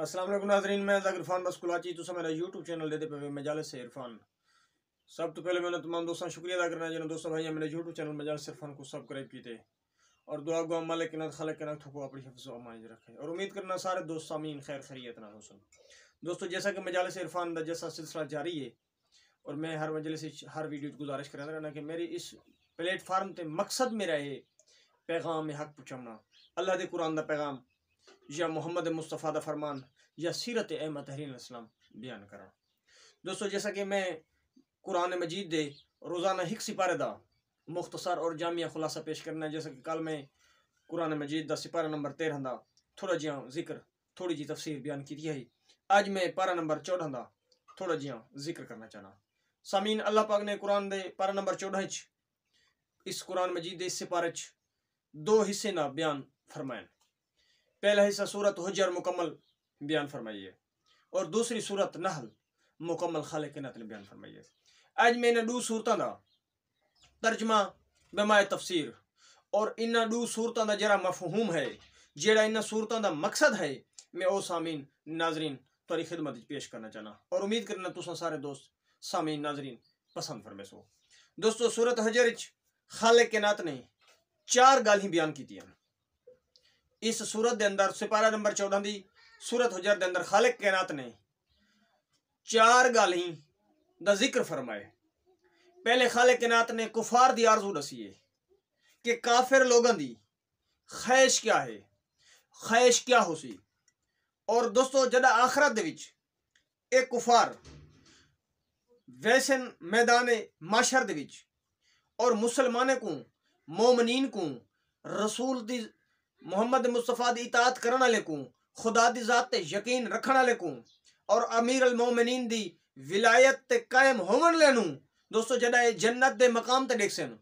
असलम नाजरीन मैं इरफान बस कुलाची तुम तो मेरा यूट्यूब चैनल देते पे मजाल से इरफान सब तो पहले मैंने तमाम दोस्तों शुक्रिया अदा करना जिन्होंने दोस्तों भाई मेरे यूट्यूब चैनल मजाल से इरफान को सब्सक्राइब किए और दुआ गो अमल के नाथ खलक के नाथ को अपनी हफ्ज अमानज और उम्मीद करना सारे दोस्त सामीन खैर खरीत ना हो दोस्तों जैसा कि मजाल से इरफान का जैसा सिलसिला जारी है और मैं हर मजल से हर वीडियो गुजारिश करा रहना कि मेरी इस प्लेटफार्म से मकसद मेरा है पैगाम हक पहुँचाना अल्लाह के कुरान का पैगाम या मोहम्मद मुस्तफ़ा द फरमान या सीरत अहमद तहरीन इस्लाम बयान करा दोस्तों जैसा कि मैं कुरान मजीद दे रोज़ाना हिक सिपारे दा मुख्तसर और जामिया खुलासा पेश करना है जैसा कि कल मैं कुरान मजीद का सिपारा नंबर तेरह का थोड़ा जहाँ जिक्र थोड़ी जी तफसीर बयान की है अज मैं पारा नंबर चौदह का थोड़ा जहाँ जिक्र करना चाहना सामीन अल्लाह पाक ने कुरान दे पारा नंबर चौदह इस कुरान मजीद इस सिपारे दो हिस्से ना बयान फरमायन पहला हिस्सा सूरत हजर मुकम्मल बयान फरमाइए और दूसरी सूरत नहल मुकम्मल खाले के नतल बयान फरमाइए अज मैं इन्होंने दू सूरतों का तर्जमा बमाए तफसीर और इन्होंने दू सूरतों का जरा मफहूम है जरा इन्होंने सूरतों का मकसद है मैं वह सामीन नाजरीन थोड़ी खिदमत पेश करना चाहना और उम्मीद करना तुसा सारे दोस्त सामीन नाजरीन पसंद सो दोस्तों सूरत हजर खाले के नात ने चार गाल ही बयान कीतियां ਇਸ ਸੂਰਤ ਦੇ ਅੰਦਰ ਸਿਪਾਰਾ ਨੰਬਰ 14 ਦੀ ਸੂਰਤ ਹਜਰ ਦੇ ਅੰਦਰ ਖਾਲਕ ਕਾਇਨਾਤ ਨੇ ਚਾਰ ਗਾਲੀ ਦਾ ਜ਼ਿਕਰ ਫਰਮਾਏ ਪਹਿਲੇ ਖਾਲਕ ਕਾਇਨਾਤ ਨੇ ਕੁਫਾਰ ਦੀ ਆਰਜ਼ੂ ਦਸੀ ਹੈ ਕਿ ਕਾਫਿਰ ਲੋਕਾਂ ਦੀ ਖੈਸ਼ ਕਿਆ ਹੈ ਖੈਸ਼ ਕਿਆ ਹੋਸੀ और दोस्तों जदा आखरत एक कुफार वैसे मैदान माशर और मुसलमानों को मोमनीन को रसूल की मोहम्मद मुस्तफ़ा की इतात करण आले को खुदा की जात ते यकीन रखण आले को और अमीर अल मोमिनीन की विलायत ते कायम होवन ले नु दोस्तों जदा जन्नत के मकाम ते सन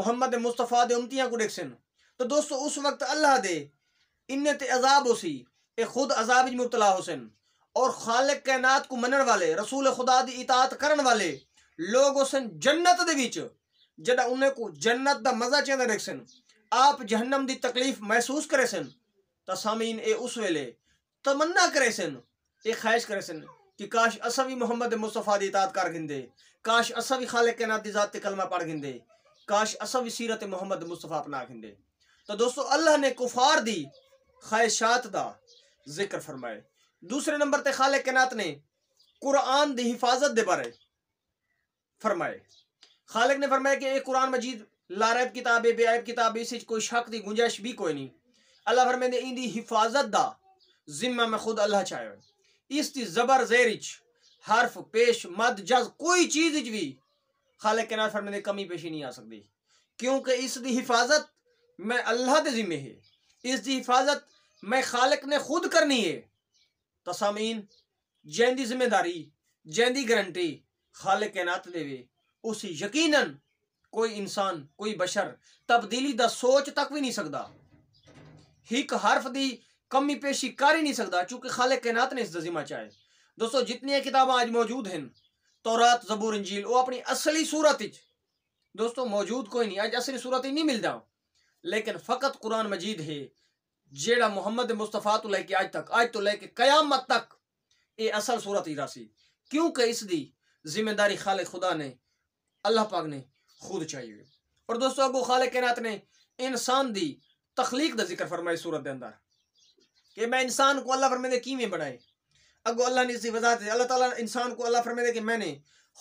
मोहम्मद मुस्तफ़ा दे को को सन तो दोस्तों उस वक्त अल्लाह दे इन ते अजाब उसी ए खुद अजाब मुबतला हो सन और खालिक कैनात को मनण वाले रसूल खुदा की इतात करण वाले लोग उसन जन्नत दे विच जदा उन्हें को जन्नत का मजा देख सन आप जहन्नम की तकलीफ महसूस करे सन तो सामीन ये उस वेले तमन्ना करे सन ये ख्वाहिश करे सन कि काश असा भी मोहम्मद मुस्तफ़ा की इताद कर गिंदे काश असा भी खाले कैनात की ज़ात कलमा पढ़ गिंदे काश असा भी सीरत मोहम्मद मुस्तफ़ा अपना गिंदे तो दोस्तों अल्लाह ने कुफार दी ख्वाहिशात का जिक्र फरमाए दूसरे नंबर पर खाले कैनात ने कुरान की हिफाजत के बारे फरमाए खालिक ने फरमाया कि एक कुरान मजीद लारत किताब बेअब किताब इस कोई शक की गुंजाइश भी कोई नहीं अल्लाह फरमेंदे इनकी हिफाजत का जिम्मा मैं खुद अल्लाह चाहे इस जबर जेर हर्फ पेश मद जज कोई चीज भी खाले के नाथ फरमें कमी पेशी नहीं आ सकती क्योंकि इस हिफाजत मैं अल्लाह के जिम्मे है इस हिफाजत मैं खालक ने खुद करनी है तसामीन जैन की जिम्मेदारी जैन की गारंटी खालक के नाथ देवे उस यकीनन कोई इंसान कोई बशर तब्दीली का सोच तक भी नहीं सकता हिक हर्फ की कमी पेशी कर ही नहीं सकता चूंकि खाले कैनात ने इस जिम्मा चाहे दोस्तों जितनी किताबा आज मौजूद हैं तौरात जबूर इंजील वो अपनी असली सूरत दोस्तों मौजूद कोई नहीं आज असली सूरत ही नहीं मिलता लेकिन फ़कत कुरान मजीद है जेड़ा मोहम्मद मुस्तफ़ा तो लेके आज तक आज तो लेके कयामत तक ये असल सूरत ही रासी क्योंकि इसकी जिम्मेदारी खाले खुदा ने अल्लाह पाक ने खुद चाहिए और दोस्तों अगू खाले कैनात ने इंसान दी तखलीक का जिक्र फरमाए सूरत के अंदर कि मैं इंसान को अल्लाह फरमेंदे किवें बनाए अगो अल्लाह ने वजह से अल्लाह ताला इंसान को अल्लाह फरमेंदे कि मैंने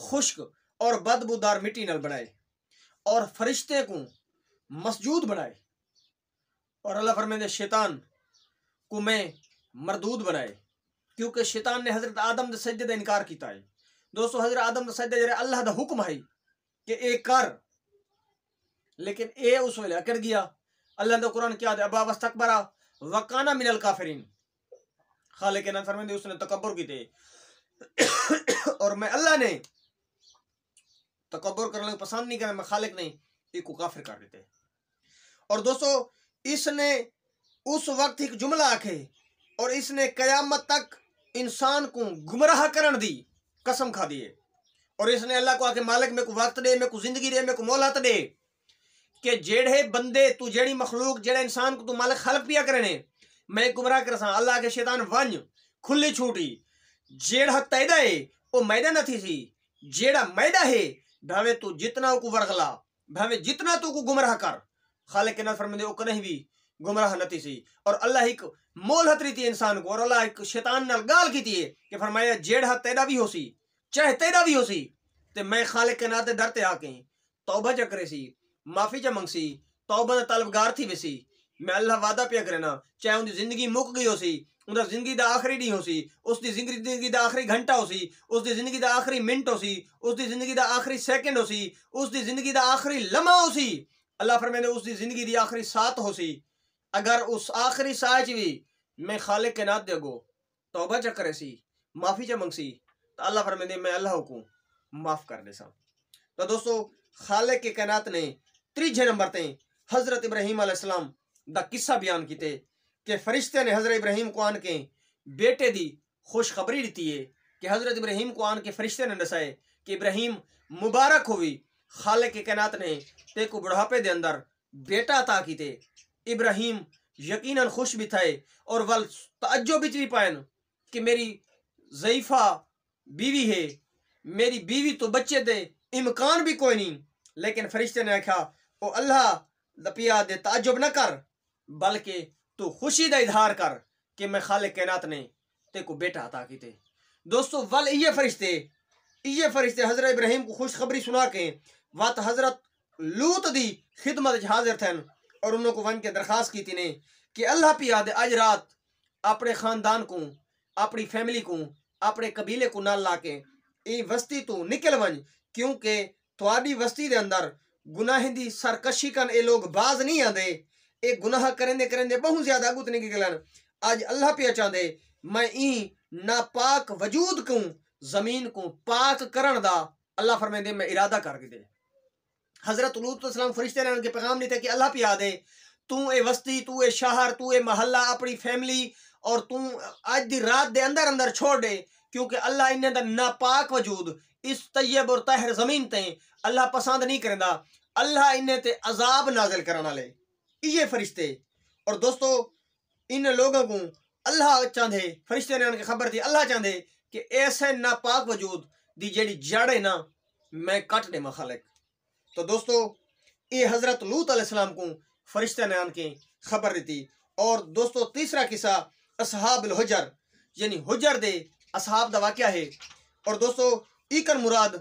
खुश्क और बदबूदार मिट्टी नल बनाए और फरिश्ते को मसजूद बनाए और अल्लाह फरमेंदे शैतान को मैं मरदूद बनाए क्योंकि शैतान ने हज़रत आदम के का इनकार किया है दोस्तों हज़रत आदम का जरा अल्लाह का हुक्म है कि ए कर लेकिन ए उस वेला कर गया अल्लाह ने कुरान क्या दिया अबा वस्तकबरा वकाना मिनल काफरीन खाले के नाम फरमाते उसने तकबर की थे और मैं अल्लाह ने तकबर करने पसंद नहीं करना मैं खालिक नहीं एक को काफिर कर देते और दोस्तों इसने उस वक्त एक जुमला आखे और इसने कयामत तक इंसान को गुमराह करण दी कसम खा दिए और इसने अल्लाह को आके मालिक मेरे को वक्त दे मेरे को जिंदगी दे मेरे को मोहलत दे कि जेड़े बंदे तू जेड़ी मखलूक जेड़ा इंसान को तू मालिक खलक पिया ने मैं गुमराह कर सा अल्लाह के शैतान वन खुली छूटी जेड़ा तैदा है वो मैदा नहीं थी जेड़ा मैदा है भावे तू जितना को वरगला भावे जितना तू को गुमराह कर खाले के नफर में वो कहीं भी गुमराह नती सी और अल्लाह एक मोल हतरी थी इंसान को और अल्लाह एक शैतान नाल गाल की थी कि फरमाया जेड़ा तैदा भी हो सी चाहे तेरा भी हो सी ਮੈਂ ਖਾਲਕ ਨਾ के ਦਰ ਤੇ आके ਕੇ तौबा जा करे सी माफी जा मंग सी तौबा दा तलबगार थी वेसी मैं अल्लाह वादा पिया करना चाहे उनकी जिंदगी मुक गई हो सी उनका जिंदगी दा आखिरी डी हो सी उसकी जिंदगी दा आखिरी घंटा हो सी उसकी जिंदगी दा आखिरी मिनट हो सी उसकी जिंदगी दा आखिरी सेकंड हो सी उसकी जिंदगी का आखिरी लम्हा हो सी अल्लाह फरमाने उसकी जिंदगी दी आखिरी सात हो सी अगर उस आखिरी साह च भी मैं खालिक के नात दे अगो तौबा च करे सी माफी च मंग अल्लाह फरमाते मैं अल्लाह को माफ़ कर दे सा तो दोस्तों खाले के कैनात ने त्रीजे नंबर ते हज़रत इब्राहिम आलाम का किस्सा बयान किए कि फरिश्ते ने हज़रत इब्राहिम को आन के बेटे की खुशखबरी दी है कि हज़रत इब्राहिम को आन के फरिश्ते ने दसाए कि इब्राहिम मुबारक हुई खाले के कैनात ने तेको बुढ़ापे के अंदर बेटा अता किए इब्राहिम यकीन खुश भी थाए और वल तजो बिच भी पाए कि मेरी जयफा बीवी है मेरी बीवी तो बच्चे दे इमकान भी कोई नहीं लेकिन फरिश्ते ने आख्या ओ अल्लाह लपिया दे ताजुब ना कर बल्कि तू खुशी का इजहार कर कि मैं खाले कैनात ने ते को बेटा अता किते दोस्तों वल ये फरिश्ते ये फरिश्ते हज़रत इब्राहिम को खुशखबरी सुना के वत हज़रत लूत दी खिदमत हाजिर थे और उन्होंने को वन के दरखास्त की थी ने कि अल्लाह पिया दे आज रात अपने ख़ानदान को अपनी फैमिली को આપણે કબીલે કુનાલ નાકે એ વસ્તી તું નિકલ વંજ ક્યુંકે ਤੁਹਾਡੀ વસ્તી ਦੇ ਅੰਦਰ ਗੁਨਾਹ ਦੀ ਸਰਕਸ਼ੀ ਕਰਨ ਇਹ ਲੋਕ ਬਾਜ਼ ਨਹੀਂ ਆਂਦੇ ਇਹ ਗੁਨਾਹ ਕਰਨਦੇ ਕਰਨਦੇ ਬਹੁਤ ਜ਼ਿਆਦਾ ਗੁੱਤ ਨਿਕਲਣ ਅੱਜ ਅੱਲਾਹ ਪਿਆ ਚਾਹਦੇ मैं ई नापाक वजूद को जमीन को पाक करण दा अल्लाह फरमेंदे मैं इरादा कर दे हजरत सलाम फरिश्ते ने उनके पैगाम नहीं थे कि अल्लाह पिया दे तू ए वस्ती तू ए शहर तू ए महल्ला अपनी फैमिली और तू अज दी रात दे अंदर अंदर छोड़ दे क्योंकि अल्लाह इन दा नापाक वजूद इस तैयब और तहर जमीन ते अल्लाह पसंद नहीं करता अल्लाह इन्हें ते अजाब नाजिल करने वाले ये फरिश्ते और दोस्तों इन लोगों को अल्लाह चाहते फरिश्ते ने उनकी खबर थी अल्लाह चाहते कि ऐसे नापाक वजूद की जड़ी जड़ है ना मैं कट दे मखालिक तो दोस्तों ये हज़रत लूत अलैहिस्सलाम को फरिश्ते ने उनकी खबर दी और दोस्तों तीसरा किस्सा असहाबुल हजर यानी हजर दे असहाब का वाक्य है और दोस्तों इकर मुराद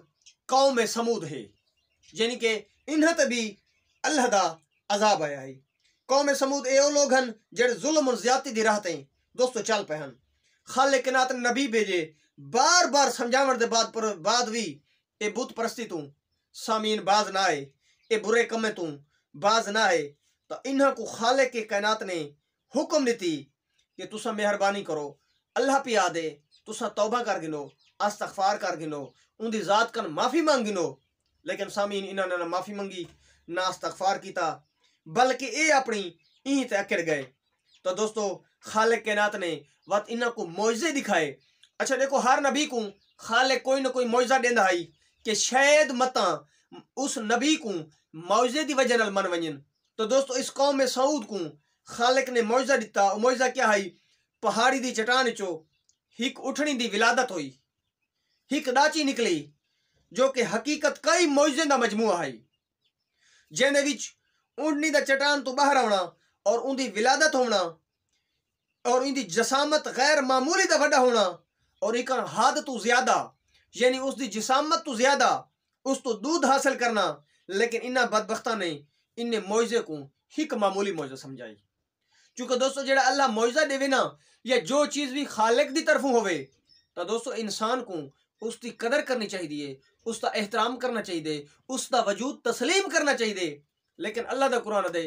कौम समूद है यानी कि इन्हत भी अल्लाह का अजाब आया है कौम समूद ए लोग हैं जड़े जुल्म ज्यादती दी रहते हैं दोस्तों चल पे हैं खाले किनात नबी भेजे बार बार समझाव के बाद पर बाद भी ए बुत परस्ती तू सामीन बाज ना आए ये बुरे कमे तू बाज ना आए तो इन्हों को खाले के कैनात ने हुक्म दी कि तुसा मेहरबानी करो अल्लाह पे याद तुसा तौबा कर गिनो अस्तगफार कर गिनो उनकी जात कन माफ़ी मांग गिनो लेकिन सामीन इन्होंने ना माफ़ी मंगी ना अस्तगफार किया बल्कि ये अपनी यहीं तक गए तो दोस्तों खालिक कैनात ने वत इन्हों को मुआवजे दिखाए अच्छा देखो हर नबी को खालिक कोई ना कोई मुआवजा दें आई कि शायद मत उस नबी को मुआवजे की वजह मन वन तो दोस्तों इस कौम में सऊद को खालिक ने मुआवजा दिता मुआवजा क्या है पहाड़ी की चटान चो हिक उठनी की विलादत हुई एक दाची निकली जो कि हकीकत कई मुआवजे का मजमू है जेने विच ऊंडनी चटान तो बाहर आना और उनकी विलादत होना और इनकी जसामत गैर मामूली का वड्डा होना और एक हद तो ज्यादा यानी उसकी जसामत तो ज्यादा उस तो दूध हासिल करना लेकिन इन्होंने बदबख्ता ने इन्हें मुआवजे को हिक मामूली मुआवजा समझाई क्योंकि दोस्तों जो अल्लाह मुआवजा देवे ना या जो चीज़ भी खालिक की ਤਰਫੋਂ हो दोस्तों इंसान को उसकी कदर करनी चाहिए उसका एहतराम करना चाहिए उसका वजूद तस्लीम करना चाहिए लेकिन अल्लाह का कुरान दे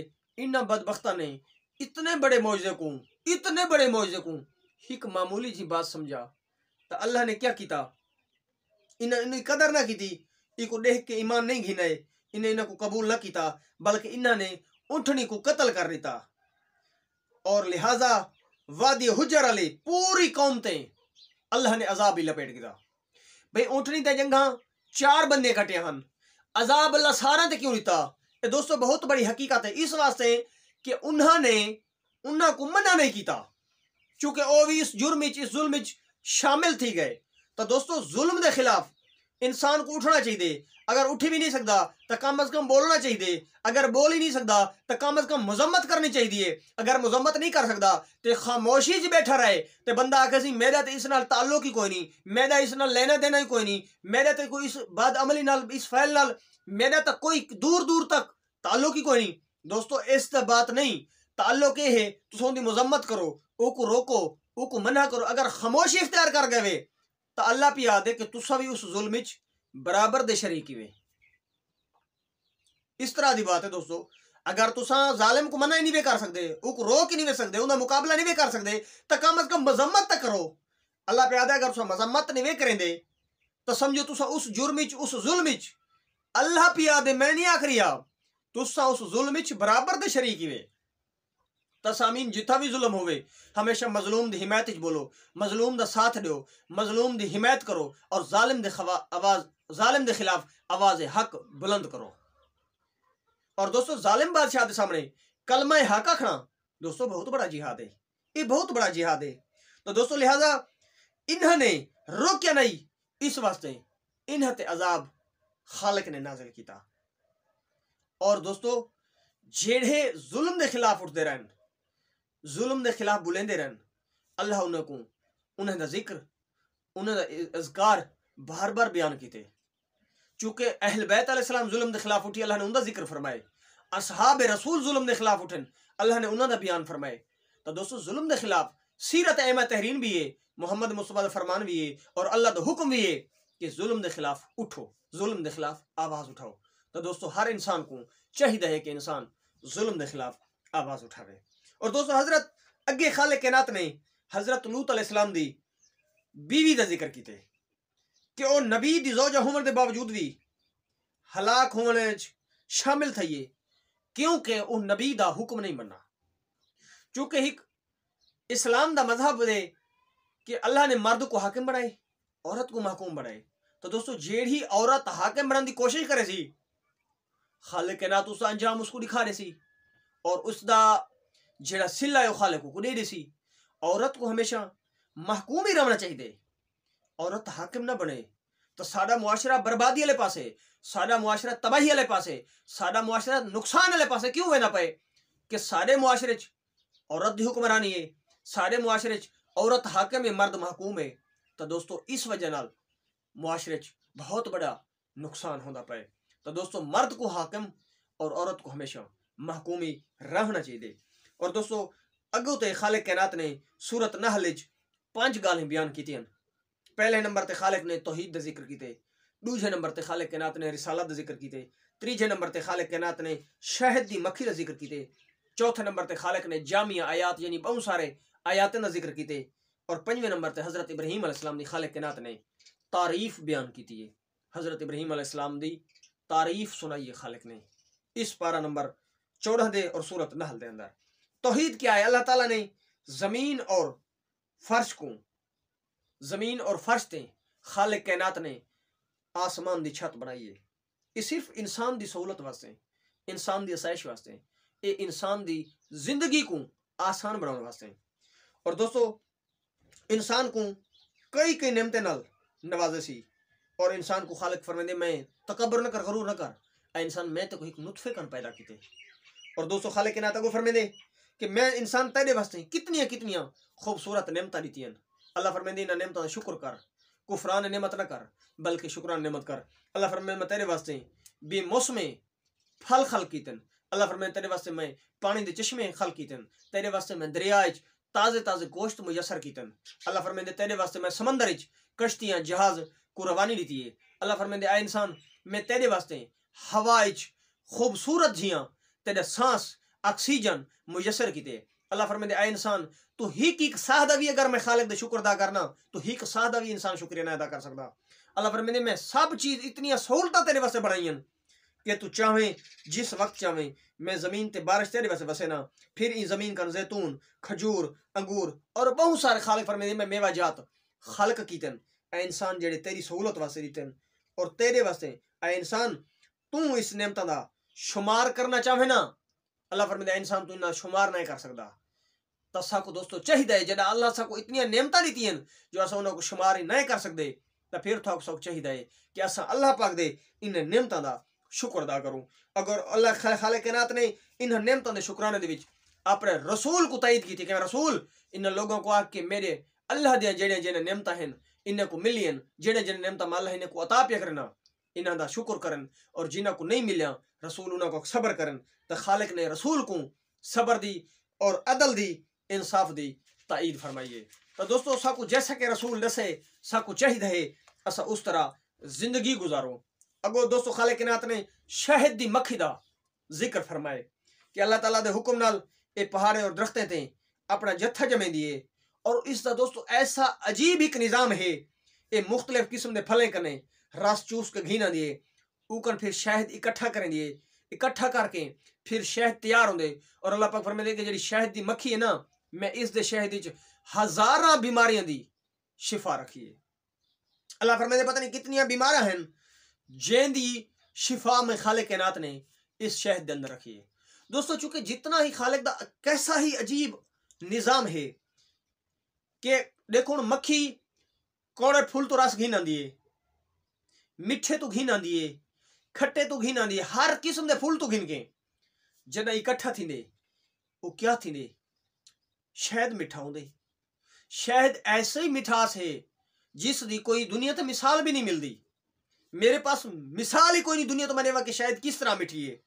इन्ना बदबख्ता ने इतने बड़े मुआवजे को इतने बड़े मुआवजे को एक मामूली जी बात समझा तो अल्लाह ने क्या किया इन्हें इन्हें कदर ना की एक देख के ईमान नहीं घिनाए इन्हें इन्हों को कबूल ना किया बल्कि इन्होंने उठनी को कतल कर दिता और लिहाजा वादी हुजर अली पूरी कौम ते अल्लाह ने अजाब ही लपेट दिया भाई ऊंटनी ते जंगा चार बंदे कटे हैं अजाब अल्लाह सारा ते क्यों दिता ये दोस्तों बहुत बड़ी हकीकत है इस वास्ते कि उन्होंने उन्होंने को मना नहीं किया चूंकि वह भी इस जुर्म इस जुल्म शामिल थी गए तो दोस्तों जुल्म के खिलाफ इंसान को उठना चाहिए अगर उठ भी नहीं सकता तो कम अज कम बोलना चाहिए अगर बोल ही नहीं सकता तो कम अज कम मजम्मत करनी चाहिए अगर मजम्मत नहीं कर सकता तो खामोशी च बैठा रहे तो बंदा आखे सी मेरा तो इस ताल्लुक ही कोई नहीं मेरा इस लेना देना ही कोई नहीं मेरा तो कोई इस बद अमली इस फैल न मेरा तो कोई दूर दूर तक ताल्लुक ही कोई नहीं दोस्तों इस बात नहीं ताल्लुक ये है तुम उनकी मजम्मत करो को रोको को मना करो अगर खामोशी इख्तियार कर गए तो अल्लाह पे याद कि तुसा भी उस जुल्म बराबर दे शरीक वे इस तरह की बात है दोस्तों अगर तुसा जालिम को मना ही नहीं वे कर सकते उक रोक ही नहीं वे सकते उनका मुकाबला नहीं वे कर सकते तो कम अज कम मजम्मत तक करो अल्लाह पे अगर तुसा मजम्मत नहीं वे करेंगे तो समझो तुसा उस जुर्म उस जुल्म अल्लाह पे मैं नहीं आखरी आ तुसा उस जुल्म बराबर दे शरीक वे तसामीन जिथा भी जुलम होवे हमेशा मजलूम दी हिमायत बोलो मजलूम दा साथ दो मजलूम दी हिमायत करो और जालिम दे आवाज जालिम दे खिलाफ आवाज हक बुलंद करो और दोस्तों जालिम बादशाह सामने कलमा हक आखना दोस्तों बहुत बड़ा जिहाद है ये बहुत बड़ा जिहाद है तो दोस्तों लिहाजा इन्होंने रोकया नहीं इस वास्ते इन्हते अजाब खालक ने नाजिल किया और दोस्तों जेड़े जुल्म के खिलाफ उठते रहन जुलम के खिलाफ बुलेंदे रहन अल्लाह उन्होंने उन्हें जिक्र उन्हें इजकार बार बार बयान किए चूंकि अहल बैत अलम जुलम के खिलाफ उठी अल्लाह ने उनका जिक्र फरमाए असहाब रसूल जुलम के खिलाफ उठन अल्लाह ने उन्होंने बयान फरमाए तो दोस्तों जुलम के खिलाफ सीरत एम तहरीन भी है मोहम्मद मुस्तफ़ा फरमान भी है और अल्लाह का हुक्म भी है कि जुलम के खिलाफ उठो जुल्म के खिलाफ आवाज़ उठाओ तो दोस्तों हर इंसान को चाहिए है कि इंसान जुल्म के खिलाफ आवाज़ उठावे और दोस्तों हजरत अगे खाल कैनात ने हजरत लूत अलैहिस्सलाम दी बीवी का जिक्र किया कि वह नबी की जोजा होने के बावजूद भी हलाक होने शामिल थे क्योंकि वह नबी का हुक्म नहीं मना चूंकि एक इस्लाम का मजहब है कि अल्लाह ने मर्द को हाकिम बनाए औरत को महकूम बनाए तो दोस्तों जेड़ी औरत हाकिम बनाने की कोशिश करे सी खाल के तो उसका अंजाम उसको दिखा रहे थी और उसका जरा सिल्ला खाले को नहीं दिसी औरत को हमेशा महकूम ही रहना चाहिए औरत हाकिम ना बने तो साडा मुआशरा बर्बादी वाले पास साडा मुआशरा तबाही वाले पास साडा मुआशरा नुकसान वाले पास क्यों है ना पे कि सारे मुआशरे औरत की हुक्मरानी है सारे मुआशरे औरत हाकिम है मर्द महकूम है तो दोस्तों इस वजह नाल मुआशरे बहुत बड़ा नुकसान होता पाए तो दोस्तों मर्द को हाकिम और औरत को हमेशा महकूमी रहना चाहिए और दोस्तों अगो तो खालिक कैनात ने सूरत नहल पांच गालें बयान की पहले नंबर से खालिक ने तोहीद का जिक्र किए दूजे नंबर से खालिक कैनात ने रिसालत का जिक्र किए तीजे नंबर से खालिक कैनात ने शहद की मखी का जिक्र किए चौथे नंबर से खालिक ने जामिया आयात यानी बहुत सारे आयातें का जिक्र किए और पंजे नंबर से हज़रत इब्राहिम अलैहिस्सलाम की खालिक कैनात ने तारीफ बयान की है हज़रत इब्राहिम अलैहिस्सलाम की तारीफ सुनाई है खालिक ने इस पारा नंबर चौदह दे और सूरत नहल के अंदर तोहहीद क्या है अल्लाह ताला ने ज़मीन और फर्श को ज़मीन और फर्श ने खाले कैनात ने आसमान की छत बनाई है ये सिर्फ इंसान की सहूलत वास्ते इंसान की आसाइश वास्ते ये इंसान की जिंदगी को आसान बनाने वास्ते और दोस्तों इंसान को कई कई नमते नाल नवाजे सी और इंसान को खालक फरमेंदे मैं तकबर न कर गरूर न कर इंसान मैं तो एक नुतफे कन पैदा किते और दोस्तों खालक के नाता को फरमेंदे कि मैं इंसान तेरे वास्ते कितनियाँ कितनी खूबसूरत नियमत दी हैं अल्लाह फरमेंदी इन्हें नमतों का शुक्र कर कुफरान नियमत ना कर बल्कि शुक्रान नेमत कर अल्लाह फरमें मैं तेरे वास्ते बे मौसम फल खल कीतन अल्लाह फरमें तेरे वास्ते मैं पानी के चश्मे खल कीतन तेरे वास्ते मैं दरियाए ताज़े ताज़े गोश्त मुयसर कीतन अल्लाह फरमेंदे तेरे वास्ते मैं समंदर कश्तियाँ जहाज को रवानी दी है अल्लाह फरमेंदे आए इंसान मैं तेरे वास्ते हवा खूबसूरत जियाँ तेरे सांस ऑक्सीजन मुयसर किते अल्लाह फरमाते आ इंसान तो ही की साहदा भी अगर मैं खालिक का शुक्र अदा करना तो ही साहदा भी इंसान शुक्रिया ना अदा कर सकता अल्लाह फरमाते मैं सब चीज इतनी सहूलत तेरे वास्ते बनाई कि तू चाहे जिस वक्त चाहे मैं ज़मीन ते बारिश तेरे वैसे वसे ना फिर इन ज़मीन का जैतून खजूर अंगूर और बहुत सारे खाल फरमें मैं मेवा जात खलक कीतन ए इंसान जेड़े तेरी सहूलत वास्ते दितन और तेरे वास्ते ए इंसान तू इस नियमता का शुमार करना चाहे ना अल्लाह फरमांदा इंसान तू इना शुमार नहीं कर सकता तसा को दोस्तों चाहिए जडा अल्लाह सा को इतनी नेमता दी जो अस उन्होंने शुमार ही नहीं कर सकते तो फिर था सौ चाहिए कि अस अल्लाह पाक दे इन नेमतों का शुक्र अदा करूँ अगर अल्लाह खाले कैनात ने इन नेमतों के शुकराने के अपने रसूल को तयद की थी रसूल इन लोगों को आ मेरे अल्लाह दिया जेड़े जेने हैं इन्हें को मिलियन जेड़े जेने नेमता अल्लाह इन्हें को अता पिया करना इन्हों का शुक्र करन और जिन्हों को नहीं मिलिया रसूल उन्होंने को सबर करन तो खालिक ने रसूल को सबर दी और अदल दी इंसाफ दी तईद फरमाइए तो दोस्तों साकू जैसा कि रसूल दसे साकू चाहिए है असा उस तरह जिंदगी गुजारो अगो दोस्तों खालिक नात ने शहद की मखी का जिक्र फरमाए कि अल्लाह तला के हुक्म ये पहाड़े और दरख्तें ते अपना जत्था जमे दिए और इसका दोस्तों ऐसा अजीब एक निज़ाम है ये मुख्तलिफ किस्म के फलें कने रस चूस के घीना दिए ऊकन फिर शहद इकट्ठा दिए इकट्ठा करके फिर शहद तैयार होंगे और अल्लाह पाक हैं कि जी शहद की मक्खी है ना मैं इस दे शहद हज़ारा बीमारियों की शिफा रखी है अल्लाह फरमेंदे पता नहीं कितनियां बीमारियां हैं जेंदी शिफा में खाले कैनात ने इस शहद के अंदर रखी है दोस्तों चूंकि जितना ही खालिक का कैसा ही अजीब निज़ाम है कि देखो हूँ मक्खी कौड़े फूल तो रस घिन आती है मिठे तो घिन आती है खट्टे तो घिन आंदी हर किस्म के फूल तो घिन के जॾहिं इकट्ठा थींदे वो क्या थींदे शहद मिठा हो शहद ऐसे ही मिठास है जिस दी कोई दुनिया तो मिसाल भी नहीं मिलती मेरे पास मिसाल ही कोई नहीं दुनिया तो मैंने कि शायद किस तरह मिठी है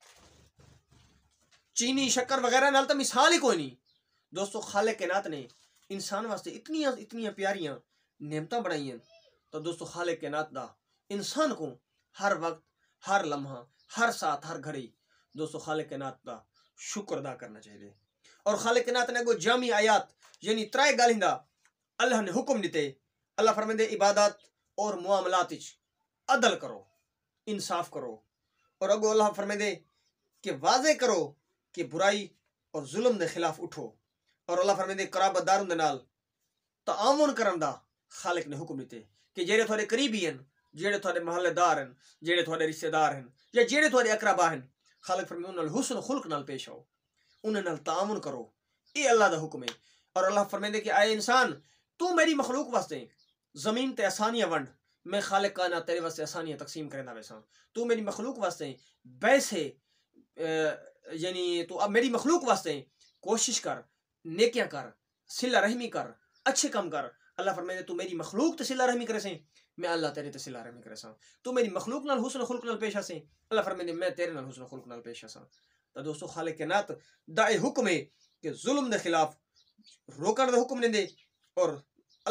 चीनी शक्कर वगैरह नाल तो मिसाल ही कोई नहीं दोस्तों खाले कैनात ने इंसान वास्ते इतनिया इतनिया प्यारियां नियमत बनाई हैं तो दोस्तों खाले कैनात का इंसान को हर वक्त हर लम्हा हर साथ हर घड़ी दोस्तों खाल के नात का शुक्र अदा करना चाहिए और खाल के नात ने को जामी आयात यानी त्राए गालिंदा अल्लाह ने हुक्म दिते अल्लाह फरमेंदे इबादत और मामलात अदल करो इंसाफ करो और अगो अल्लाह फरमेंदे कि वाजे करो कि बुराई और जुल्म के खिलाफ उठो और अल्लाह फरमेंदे कराबतदारों के नाल ताउन करन दा खालिक ने हुक्म दिते कि जेरे थोड़े करीबी हैं जेड़े थोड़े महलदार हैं जेड़े थोड़े रिश्तेदार हैं या जेड़े थोड़े अकराबा हैं खालक फरमाए उन्हें हुसन खुल्क नाल पेश आओ उन्हें तामुन करो ये अल्लाह का हुक्म है और अल्लाह फरमाते कि आए इंसान तू मेरी मखलूक वास्ते ज़मीन ते आसानियाँ वंड मैं खालक का ना तेरे वास्ते आसानियाँ तकसीम करना वैसा तू मेरी मखलूक वास्ते वैसे यानी तो अब मेरी मखलूक वास्ते कोशिश कर नेकियाँ कर सिला रहमी कर अच्छे कम कर अल्लाह फरमाते तू मेरी मखलूक तो सिला रहमी करे सें मैं अल्लाह तेरे तो सिला कर सा तू मेरी मखलूक नाल हुसन खुल्क नाल पेशा सी अल्लाह फरमाने मैं तेरे नाल हुसन खुल्क नाल पेशा सा तो दोस्तों खाले के नात दाए हुक्म है कि जुल्म के खिलाफ रोकने का हुक्म देंदे और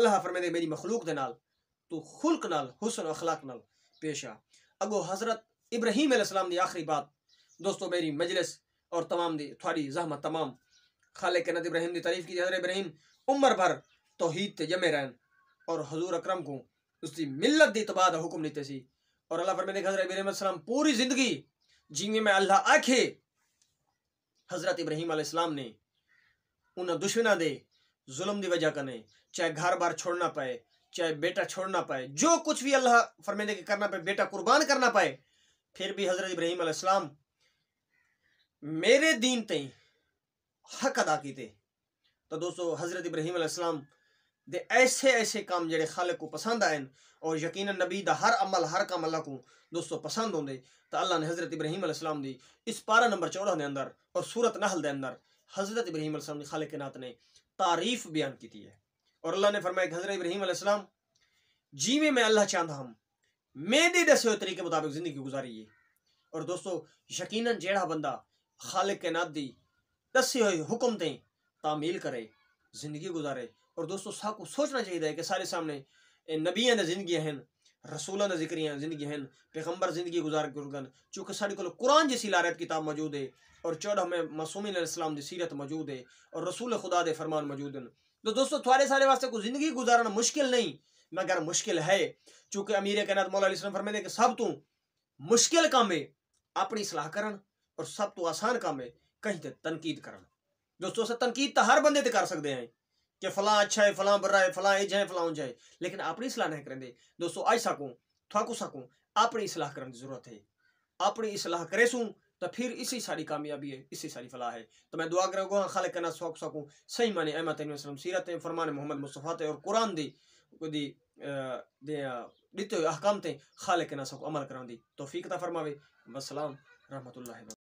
अल्लाह फरमाने मेरी मखलूक दे नाल तू खुल्क नाल हुसन अखलाक नाल पेश आ अगो हजरत इब्राहिम अलैहिस्सलाम दी आखिरी बात दोस्तों मेरी मजलिस और तमाम दी थोड़ी जहमत तमाम खाले के नत इब्राहिम की तारीफ की हजरत इब्राहिम उम्र भर तोहहीद ते जमे रहन और हजूर अक्रम को उसकी मिलत की तबाह तो का हुक्म दिते और अल्लाह फरमेंदे हजरत इब्राहिम सलाम पूरी जिंदगी जिमें मैं अल्लाह आखे हजरत इब्राहिम आलाम ने उन्होंने दुश्मनों के जुल्म की वजह कने चाहे घर बार छोड़ना पाए चाहे बेटा छोड़ना पाए जो कुछ भी अल्लाह फरमेंदे के करना पाए बेटा कुर्बान करना पाए फिर भी हजरत इब्राहिम आलाम मेरे दीन तई हक अदा किते तो दोस्तों हजरत इब्राहिम आलाम दे ऐसे ऐसे काम जड़े खाले को पसंद आए और यकीन नबी का हर अमल हर काम अल्लाह को दोस्तों पसंद आते तो अल्लाह ने हज़रत इब्राहिम अलैहिस्सलाम दी इस पारा नंबर चौदह के अंदर और सूरत नहल के अंदर हज़रत इब्राहिम अलैहिस्सलाम की के नात ने तारीफ बयान की है और अल्लाह ने फरमाया हज़रत इब्राहिम अलैहिस्सलाम जीवे मैं अल्लाह चाहता हम मेरे दसे हुए तरीके मुताबिक ज़िंदगी गुजारी है और दोस्तों यकीन जड़ा बंदा खालक के नात दी दसी हुई हुक्म दें तामील करे ज़िंदगी गुजारे और दोस्तों साकू सोचना चाहिए कि सारे सामने नबियाँ ने जिंदगी हैं रसूलों ने जिक्रियाँ जिंदगी हैं पैगम्बर जिंदगी गुजार करगन चूंकि साढ़े को कुरान जैसी लारत किताब मौजूद है और चौदह में मासूमिन इस्लाम की सीरत मौजूद है और रसूल खुदा दे फरमान मौजूद हैं तो दोस्तों थोड़े सारे वास्ते को जिंदगी गुजारना मुश्किल नहीं मगर मुश्किल है चूंकि अमीर कैनात मौलाम इस्लाम फरमाते कि सब तू मुश्किल काम है अपनी सलाह करन और सब तो आसान काम है कहीं तक तनकीद कर दोस्तों तनकीद तो हर बंदे कर सकते हैं कि फलां अच्छा है फलां बुरा है फलां इज है फलां उज लेकिन अपनी सलाह नहीं करेंगे दोस्तों अज सकूँ थकू सकूँ अपनी सलाह करने की जरूरत है अपनी सलाह करे सूँ तो फिर इसी सारी कामयाबी है इसी सारी फलाह है तो मैं दुआ करूँगा खाल करना सौक सकूँ सही माने अहमद वसलम सीरत फरमान मोहम्मद मुस्तफ़ा और कुरान दी दिते हुए अहकाम ते खाल करना सौक अमल दी तो फीकता फरमावे वसलाम रहमत